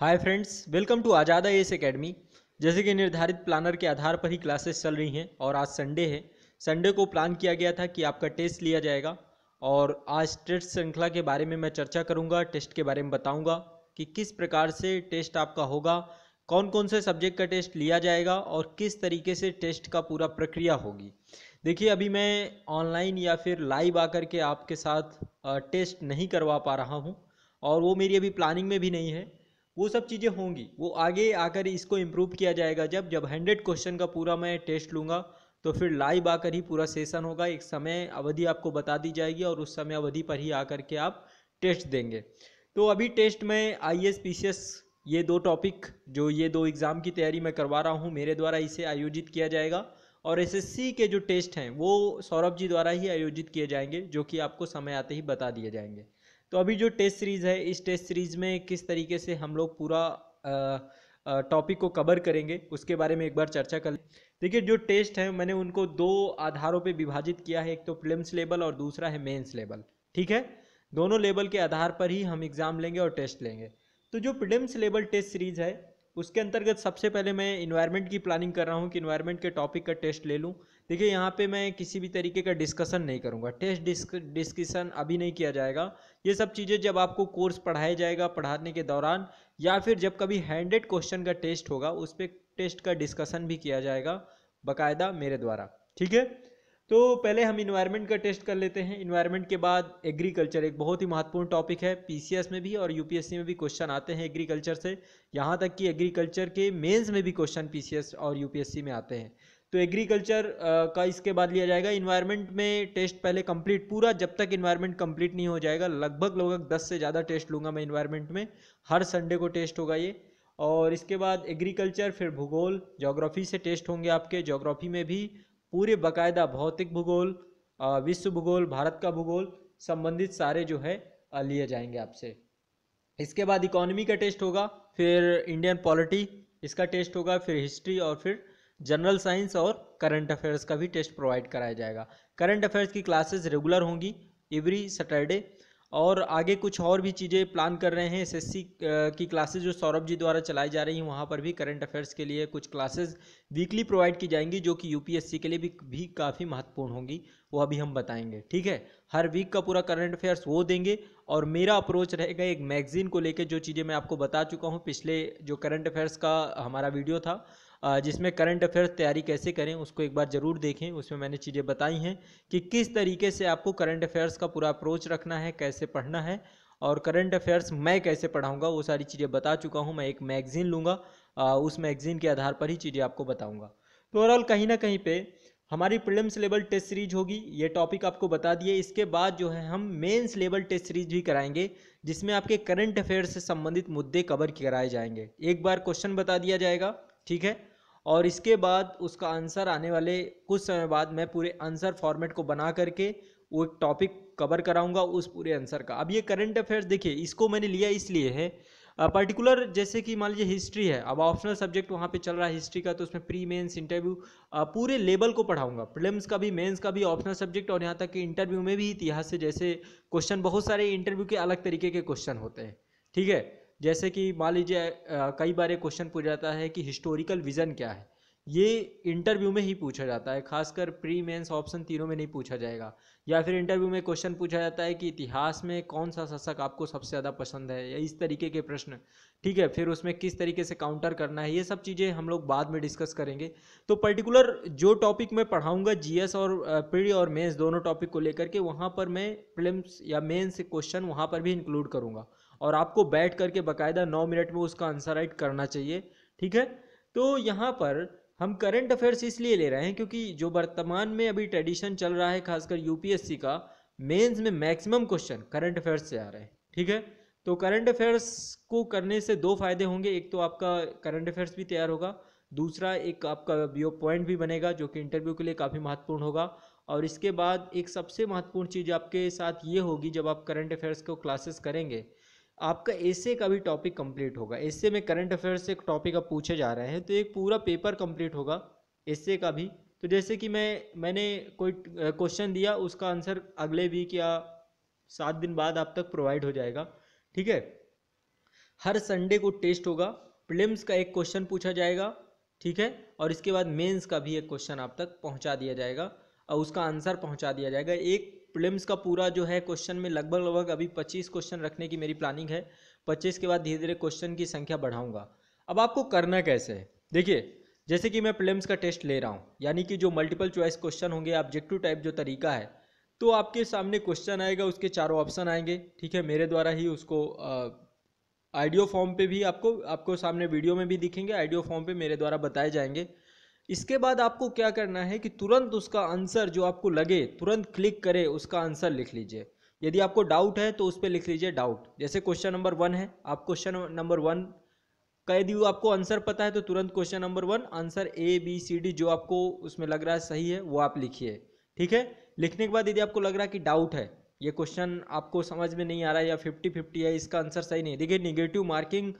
hi friends welcome to Azad एस academy जैसे कि निर्धारित प्लानर के आधार पर ही क्लासेस चल रही हैं और आज संडे है संडे को प्लान किया गया था कि आपका टेस्ट लिया जाएगा और आज टेस्ट श्रृंखला के बारे में मैं चर्चा करूंगा टेस्ट के बारे में बताऊंगा कि किस प्रकार से टेस्ट आपका होगा कौन कौन से सब्जेक्ट का टेस्ट लिया जाएगा और किस तरीके से टेस्ट का पूरा प्रक्रिया होगी देखिए अभी मैं ऑनलाइन या फिर लाइव आकर के आपके साथ टेस्ट नहीं करवा पा रहा हूँ और वो मेरी अभी प्लानिंग में भी नहीं है वो सब चीज़ें होंगी वो आगे आकर इसको इम्प्रूव किया जाएगा जब जब हंड्रेड क्वेश्चन का पूरा मैं टेस्ट लूँगा तो फिर लाइव आकर ही पूरा सेशन होगा एक समय अवधि आपको बता दी जाएगी और उस समय अवधि पर ही आकर के आप टेस्ट देंगे तो अभी टेस्ट में आई एस ये दो टॉपिक जो ये दो एग्ज़ाम की तैयारी मैं करवा रहा हूँ मेरे द्वारा इसे आयोजित किया जाएगा और एसएससी के जो टेस्ट हैं वो सौरभ जी द्वारा ही आयोजित किए जाएंगे जो कि आपको समय आते ही बता दिए जाएंगे तो अभी जो टेस्ट सीरीज़ है इस टेस्ट सीरीज़ में किस तरीके से हम लोग पूरा टॉपिक को कवर करेंगे उसके बारे में एक बार चर्चा कर देखिए जो टेस्ट है मैंने उनको दो आधारों पे विभाजित किया है एक तो प्रिलिम्स लेवल और दूसरा है मेंस लेवल ठीक है दोनों लेवल के आधार पर ही हम एग्ज़ाम लेंगे और टेस्ट लेंगे तो जो प्रिलिम्स लेवल टेस्ट सीरीज़ है उसके अंतर्गत सबसे पहले मैं इन्वायरमेंट की प्लानिंग कर रहा हूँ कि इन्वायरमेंट के टॉपिक का टेस्ट ले लूँ देखिए यहाँ पे मैं किसी भी तरीके का डिस्कशन नहीं करूँगा टेस्ट डिस्क डिस्कशन अभी नहीं किया जाएगा ये सब चीज़ें जब आपको कोर्स पढ़ाया जाएगा पढ़ाने के दौरान या फिर जब कभी हैंडेड क्वेश्चन का टेस्ट होगा उस पर टेस्ट का डिस्कसन भी किया जाएगा बाकायदा मेरे द्वारा ठीक है तो पहले हम इन्वायरमेंट का टेस्ट कर लेते हैं इन्वायरमेंट के बाद एग्रीकल्चर एक बहुत ही महत्वपूर्ण टॉपिक है पीसीएस में भी और यूपीएससी में भी क्वेश्चन आते हैं एग्रीकल्चर से यहाँ तक कि एग्रीकल्चर के मेंस में भी क्वेश्चन पीसीएस और यूपीएससी में आते हैं तो एग्रीकल्चर का इसके बाद लिया जाएगा इन्वायरमेंट में टेस्ट पहले कंप्लीट पूरा जब तक इन्वायरमेंट कंप्लीट नहीं हो जाएगा लगभग लगभग दस से ज़्यादा टेस्ट लूँगा मैं इन्वायरमेंट में हर संडे को टेस्ट होगा ये और इसके बाद एग्रीकल्चर फिर भूगोल जोग्राफी से टेस्ट होंगे आपके जोग्राफी में भी पूरे बाकायदा भौतिक भूगोल विश्व भूगोल भारत का भूगोल संबंधित सारे जो है लिए जाएंगे आपसे इसके बाद इकोनॉमी का टेस्ट होगा फिर इंडियन पॉलिटी इसका टेस्ट होगा फिर हिस्ट्री और फिर जनरल साइंस और करंट अफेयर्स का भी टेस्ट प्रोवाइड कराया जाएगा करंट अफेयर्स की क्लासेस रेगुलर होंगी एवरी सैटरडे और आगे कुछ और भी चीज़ें प्लान कर रहे हैं एसएससी की क्लासेस जो सौरभ जी द्वारा चलाई जा रही हैं वहाँ पर भी करंट अफेयर्स के लिए कुछ क्लासेस वीकली प्रोवाइड की जाएंगी जो कि यूपीएससी के लिए भी भी काफ़ी महत्वपूर्ण होंगी वो अभी हम बताएंगे ठीक है हर वीक का पूरा करंट अफेयर्स वो देंगे और मेरा अप्रोच रहेगा एक मैगजीन को लेकर जो चीज़ें मैं आपको बता चुका हूँ पिछले जो करंट अफेयर्स का हमारा वीडियो था जिसमें करंट अफेयर्स तैयारी कैसे करें उसको एक बार ज़रूर देखें उसमें मैंने चीज़ें बताई हैं कि किस तरीके से आपको करंट अफेयर्स का पूरा अप्रोच रखना है कैसे पढ़ना है और करंट अफेयर्स मैं कैसे पढ़ाऊँगा वो सारी चीज़ें बता चुका हूँ मैं एक मैगज़ीन लूँगा उस मैगज़ीन के आधार पर ही चीज़ें आपको बताऊँगा तो ओवरऑल कहीं ना कहीं पर हमारी प्रीलिम्स लेवल टेस्ट सीरीज होगी ये टॉपिक आपको बता दिए इसके बाद जो है हम मेंस लेवल टेस्ट सीरीज भी कराएंगे जिसमें आपके करंट अफेयर्स से संबंधित मुद्दे कवर कराए जाएंगे एक बार क्वेश्चन बता दिया जाएगा ठीक है और इसके बाद उसका आंसर आने वाले कुछ समय बाद मैं पूरे आंसर फॉर्मेट को बना करके वो एक टॉपिक कवर कराऊंगा उस पूरे आंसर का अब ये करंट अफेयर्स देखिए इसको मैंने लिया इसलिए है पर्टिकुलर जैसे कि मान लीजिए हिस्ट्री है अब ऑप्शनल सब्जेक्ट वहाँ पे चल रहा है हिस्ट्री का तो उसमें प्री मेंस इंटरव्यू पूरे लेवल को पढ़ाऊंगा प्रिलिम्स का भी मेंस का भी ऑप्शनल सब्जेक्ट और यहाँ तक कि इंटरव्यू में भी इतिहास से जैसे क्वेश्चन बहुत सारे इंटरव्यू के अलग तरीके के क्वेश्चन होते हैं ठीक है जैसे कि मान लीजिए कई बार एक क्वेश्चन पूछा जाता है कि हिस्टोरिकल विज़न क्या है ये इंटरव्यू में ही पूछा जाता है खासकर प्री मेंस ऑप्शन तीनों में नहीं पूछा जाएगा या फिर इंटरव्यू में क्वेश्चन पूछा जाता है कि इतिहास में कौन सा शासक आपको सबसे ज़्यादा पसंद है या इस तरीके के प्रश्न ठीक है फिर उसमें किस तरीके से काउंटर करना है ये सब चीज़ें हम लोग बाद में डिस्कस करेंगे तो पर्टिकुलर जो टॉपिक मैं पढ़ाऊँगा जी और प्री और मेन्स दोनों टॉपिक को लेकर के वहाँ पर मैं प्रिलिम्स या मेन्स क्वेश्चन वहाँ पर भी इंक्लूड करूँगा और आपको बैठ करके बाकायदा नौ मिनट में उसका आंसर राइट करना चाहिए ठीक है तो यहाँ पर हम करंट अफेयर्स इसलिए ले रहे हैं क्योंकि जो वर्तमान में अभी ट्रेडिशन चल रहा है खासकर यूपीएससी का मेंस में मैक्सिमम क्वेश्चन करंट अफेयर्स से आ रहे हैं ठीक है तो करंट अफेयर्स को करने से दो फायदे होंगे एक तो आपका करंट अफेयर्स भी तैयार होगा दूसरा एक आपका व्यू पॉइंट भी बनेगा जो कि इंटरव्यू के लिए काफ़ी महत्वपूर्ण होगा और इसके बाद एक सबसे महत्वपूर्ण चीज़ आपके साथ ये होगी जब आप करंट अफेयर्स को क्लासेस करेंगे आपका ऐसे का भी टॉपिक कंप्लीट होगा ऐसे में करंट अफेयर्स से टॉपिक अब पूछे जा रहे हैं तो एक पूरा पेपर कंप्लीट होगा ऐसे का भी तो जैसे कि मैं मैंने कोई क्वेश्चन दिया उसका आंसर अगले वीक या सात दिन बाद आप तक प्रोवाइड हो जाएगा ठीक है हर संडे को टेस्ट होगा प्लिम्स का एक क्वेश्चन पूछा जाएगा ठीक है और इसके बाद मेंस का भी एक क्वेश्चन आप तक पहुंचा दिया जाएगा और उसका आंसर पहुंचा दिया जाएगा एक प्रीलिम्स का पूरा जो है क्वेश्चन में लगभग लगभग अभी पच्चीस क्वेश्चन रखने की मेरी प्लानिंग है पच्चीस के बाद धीरे धीरे क्वेश्चन की संख्या बढ़ाऊंगा अब आपको करना कैसे है देखिए जैसे कि मैं प्रीलिम्स का टेस्ट ले रहा हूँ यानी कि जो मल्टीपल चॉइस क्वेश्चन होंगे ऑब्जेक्टिव टाइप जो तरीका है तो आपके सामने क्वेश्चन आएगा उसके चारों ऑप्शन आएंगे ठीक है मेरे द्वारा ही उसको आइडियो फॉर्म पे भी आपको आपको सामने वीडियो में भी दिखेंगे आइडियो फॉर्म पे मेरे द्वारा बताए जाएंगे इसके बाद आपको क्या करना है कि तुरंत उसका आंसर जो आपको लगे तुरंत क्लिक करे उसका आंसर लिख लीजिए यदि आपको डाउट है तो उस पर लिख लीजिए डाउट जैसे क्वेश्चन नंबर वन है आप क्वेश्चन नंबर वन का यदि आपको आंसर पता है तो तुरंत question number one answer A B C D जो आपको उसमें लग रहा है सही है वो आप लिखिए ठीक है लिखने के बाद यदि आपको लग रहा है कि डाउट है ये क्वेश्चन आपको समझ में नहीं आ रहा है या फिफ्टी फिफ्टी है इसका आंसर सही नहीं है देखिए निगेटिव मार्किंग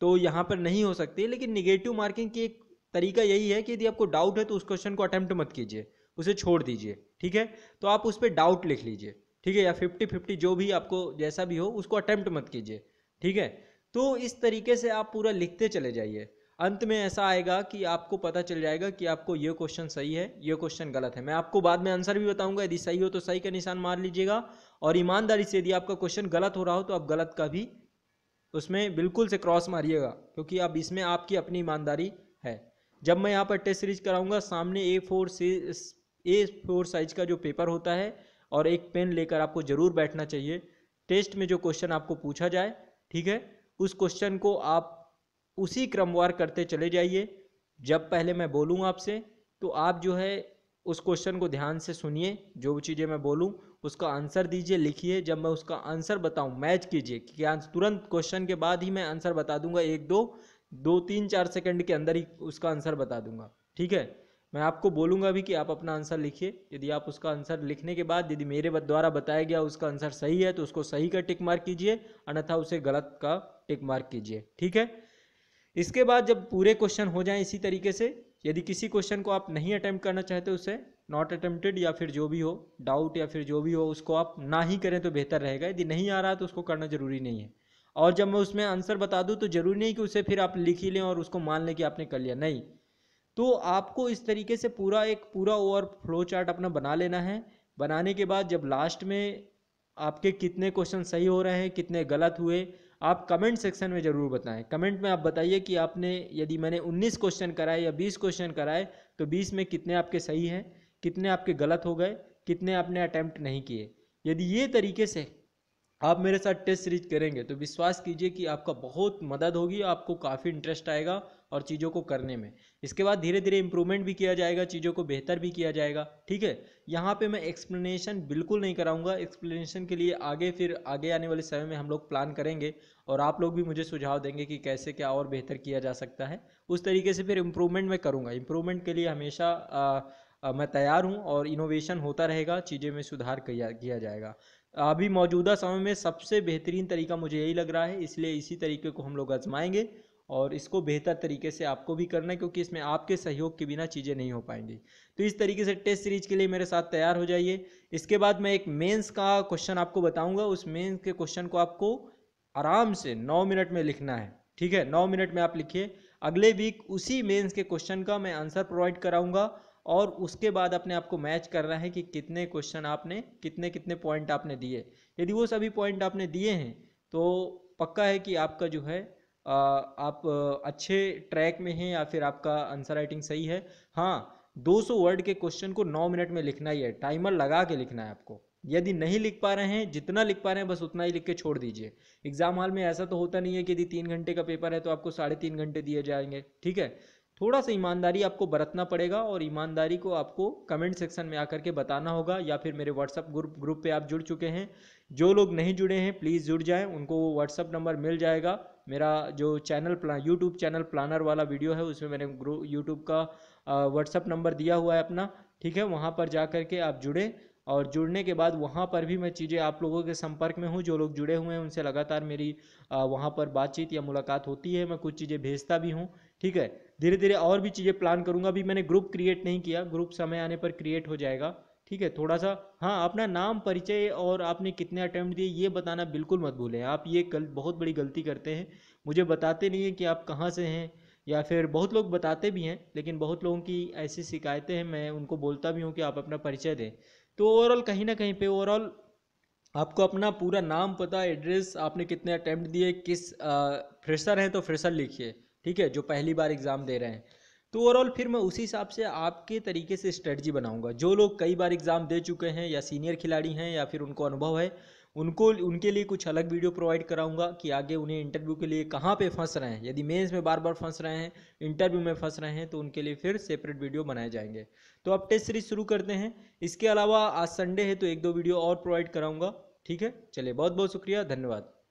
तो यहाँ पर नहीं हो सकती लेकिन निगेटिव मार्किंग की एक तरीका यही है कि यदि आपको डाउट है तो उस क्वेश्चन को अटैम्प्ट मत कीजिए उसे छोड़ दीजिए ठीक है तो आप उस पर डाउट लिख लीजिए ठीक है या फिफ्टी फिफ्टी जो भी आपको जैसा भी हो उसको अटैम्प्ट मत कीजिए ठीक है तो इस तरीके से आप पूरा लिखते चले जाइए अंत में ऐसा आएगा कि आपको पता चल जाएगा कि आपको ये क्वेश्चन सही है ये क्वेश्चन गलत है मैं आपको बाद में आंसर भी बताऊंगा यदि सही हो तो सही का निशान मार लीजिएगा और ईमानदारी से यदि आपका क्वेश्चन गलत हो रहा हो तो आप गलत का भी उसमें बिल्कुल से क्रॉस मारिएगा क्योंकि अब इसमें आपकी अपनी ईमानदारी है जब मैं यहाँ पर टेस्ट सीरीज कराऊंगा सामने ए फोर से ए फोर साइज का जो पेपर होता है और एक पेन लेकर आपको ज़रूर बैठना चाहिए टेस्ट में जो क्वेश्चन आपको पूछा जाए ठीक है उस क्वेश्चन को आप उसी क्रमवार करते चले जाइए जब पहले मैं बोलूँ आपसे तो आप जो है उस क्वेश्चन को ध्यान से सुनिए जो चीज़ें मैं बोलूँ उसका आंसर दीजिए लिखिए जब मैं उसका आंसर बताऊँ मैच कीजिए कि तुरंत क्वेश्चन के बाद ही मैं आंसर बता दूंगा एक दो दो तीन चार सेकंड के अंदर ही उसका आंसर बता दूंगा ठीक है मैं आपको बोलूंगा भी कि आप अपना आंसर लिखिए यदि आप उसका आंसर लिखने के बाद यदि मेरे द्वारा बताया गया उसका आंसर सही है तो उसको सही का टिक मार्क कीजिए अन्यथा उसे गलत का टिक मार्क कीजिए ठीक है इसके बाद जब पूरे क्वेश्चन हो जाए इसी तरीके से यदि किसी क्वेश्चन को आप नहीं अटैम्प्ट करना चाहते उसे नॉट अटेम्प्टेड या फिर जो भी हो डाउट या फिर जो भी हो उसको आप ना ही करें तो बेहतर रहेगा यदि नहीं आ रहा तो उसको करना जरूरी नहीं है और जब मैं उसमें आंसर बता दूँ तो ज़रूरी नहीं कि उसे फिर आप लिख ही लें और उसको मान लें कि आपने कर लिया नहीं तो आपको इस तरीके से पूरा एक पूरा ओवर फ्लो चार्ट अपना बना लेना है बनाने के बाद जब लास्ट में आपके कितने क्वेश्चन सही हो रहे हैं कितने गलत हुए आप कमेंट सेक्शन में ज़रूर बताएं कमेंट में आप बताइए कि आपने यदि मैंने 19 क्वेश्चन कराए या 20 क्वेश्चन कराए तो 20 में कितने आपके सही हैं कितने आपके गलत हो गए कितने आपने अटैम्प्ट नहीं किए यदि ये तरीके से आप मेरे साथ टेस्ट सीरीज करेंगे तो विश्वास कीजिए कि आपका बहुत मदद होगी आपको काफ़ी इंटरेस्ट आएगा और चीज़ों को करने में इसके बाद धीरे धीरे इंप्रूवमेंट भी किया जाएगा चीज़ों को बेहतर भी किया जाएगा ठीक है यहाँ पे मैं एक्सप्लेनेशन बिल्कुल नहीं कराऊंगा एक्सप्लेनेशन के लिए आगे फिर आगे आने वाले समय में हम लोग प्लान करेंगे और आप लोग भी मुझे सुझाव देंगे कि कैसे क्या और बेहतर किया जा सकता है उस तरीके से फिर इम्प्रूवमेंट मैं करूँगा इम्प्रूवमेंट के लिए हमेशा मैं तैयार हूँ और इनोवेशन होता रहेगा चीज़ें में सुधार किया किया जाएगा अभी मौजूदा समय में सबसे बेहतरीन तरीका मुझे यही लग रहा है इसलिए इसी तरीके को हम लोग आजमाएंगे और इसको बेहतर तरीके से आपको भी करना है क्योंकि इसमें आपके सहयोग के बिना चीज़ें नहीं हो पाएंगी तो इस तरीके से टेस्ट सीरीज के लिए मेरे साथ तैयार हो जाइए इसके बाद मैं एक मेंस का क्वेश्चन आपको बताऊंगा उस मेंस के क्वेश्चन को आपको आराम से नौ मिनट में लिखना है ठीक है नौ मिनट में आप लिखिए अगले वीक उसी मेन्स के क्वेश्चन का मैं आंसर प्रोवाइड कराऊंगा और उसके बाद अपने आप को मैच करना है कि कितने क्वेश्चन आपने कितने कितने पॉइंट आपने दिए यदि वो सभी पॉइंट आपने दिए हैं तो पक्का है कि आपका जो है आप अच्छे ट्रैक में हैं या फिर आपका आंसर राइटिंग सही है हाँ 200 वर्ड के क्वेश्चन को 9 मिनट में लिखना ही है टाइमर लगा के लिखना है आपको यदि नहीं लिख पा रहे हैं जितना लिख पा रहे हैं बस उतना ही लिख के छोड़ दीजिए एग्जाम हॉल में ऐसा तो होता नहीं है कि यदि तीन घंटे का पेपर है तो आपको साढ़े तीन घंटे दिए जाएंगे ठीक है थोड़ा सा ईमानदारी आपको बरतना पड़ेगा और ईमानदारी को आपको कमेंट सेक्शन में आकर के बताना होगा या फिर मेरे व्हाट्सअप ग्रुप ग्रुप पे आप जुड़ चुके हैं जो लोग नहीं जुड़े हैं प्लीज़ जुड़ जाएं उनको वो व्हाट्सअप नंबर मिल जाएगा मेरा जो channel plan YouTube channel planner वाला वीडियो है उसमें मैंने यूट्यूब का व्हाट्सअप नंबर दिया हुआ है अपना ठीक है वहाँ पर जा के आप जुड़ें और जुड़ने के बाद वहाँ पर भी मैं चीज़ें आप लोगों के संपर्क में हूँ जो लोग जुड़े हुए हैं उनसे लगातार मेरी वहाँ पर बातचीत या मुलाकात होती है मैं कुछ चीज़ें भेजता भी हूँ ठीक है धीरे धीरे और भी चीज़ें प्लान करूँगा अभी मैंने ग्रुप क्रिएट नहीं किया ग्रुप समय आने पर क्रिएट हो जाएगा ठीक है थोड़ा सा हाँ अपना नाम परिचय और आपने कितने अटैम्प्ट दिए ये बताना बिल्कुल मत भूलें आप ये गल बहुत बड़ी गलती करते हैं मुझे बताते नहीं हैं कि आप कहाँ से हैं या फिर बहुत लोग बताते भी हैं लेकिन बहुत लोगों की ऐसी शिकायतें हैं मैं उनको बोलता भी हूँ कि आप अपना परिचय दें तो ओवरऑल कहीं ना कहीं पे ओवरऑल आपको अपना पूरा नाम पता एड्रेस आपने कितने अटैम्प्ट दिए किस फ्रेशर हैं तो फ्रेशर लिखिए ठीक है जो पहली बार एग्ज़ाम दे रहे हैं तो ओवरऑल फिर मैं उसी हिसाब से आपके तरीके से स्ट्रेटजी बनाऊंगा जो लोग कई बार एग्ज़ाम दे चुके हैं या सीनियर खिलाड़ी हैं या फिर उनको अनुभव है उनको उनके लिए कुछ अलग वीडियो प्रोवाइड कराऊंगा कि आगे उन्हें इंटरव्यू के लिए कहाँ पे फंस रहे हैं यदि मेंस में बार बार फंस रहे हैं इंटरव्यू में फंस रहे हैं तो उनके लिए फिर सेपरेट वीडियो बनाए जाएंगे तो अब टेस्ट सीरीज शुरू करते हैं इसके अलावा आज संडे है तो एक दो वीडियो और प्रोवाइड कराऊंगा ठीक है चलिए बहुत बहुत शुक्रिया धन्यवाद